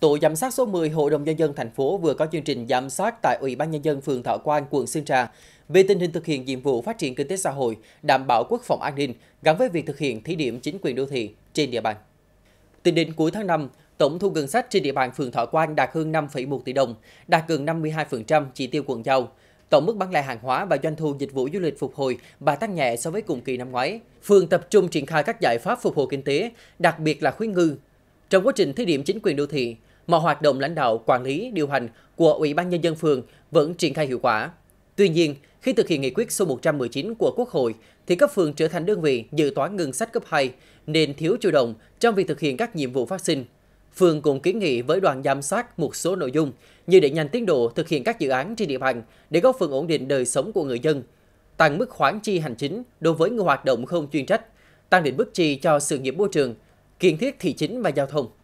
Tổ giám sát số 10 Hội đồng Nhân dân thành phố vừa có chương trình giám sát tại Ủy ban Nhân dân phường Thọ Quang, quận Sơn Trà về tình hình thực hiện nhiệm vụ phát triển kinh tế xã hội, đảm bảo quốc phòng an ninh gắn với việc thực hiện thí điểm chính quyền đô thị trên địa bàn. Tính đến cuối tháng 5, tổng thu ngân sách trên địa bàn phường Thọ Quang đạt hơn 5,1 tỷ đồng, đạt gần 52% chỉ tiêu quận giao. Tổng mức bán lẻ hàng hóa và doanh thu dịch vụ du lịch phục hồi và tăng nhẹ so với cùng kỳ năm ngoái. Phường tập trung triển khai các giải pháp phục hồi kinh tế, đặc biệt là khuyến ngư. Trong quá trình thí điểm chính quyền đô thị, mọi hoạt động lãnh đạo, quản lý, điều hành của Ủy ban Nhân dân phường vẫn triển khai hiệu quả. Tuy nhiên, khi thực hiện nghị quyết số 119 của Quốc hội, thì cấp phường trở thành đơn vị dự toán ngân sách cấp 2, nên thiếu chủ động trong việc thực hiện các nhiệm vụ phát sinh. Phường cũng kiến nghị với đoàn giám sát một số nội dung như để nhanh tiến độ thực hiện các dự án trên địa bàn để góp phần ổn định đời sống của người dân, tăng mức khoản chi hành chính đối với người hoạt động không chuyên trách, tăng định mức chi cho sự nghiệp môi trường, kiến thiết thị chính và giao thông.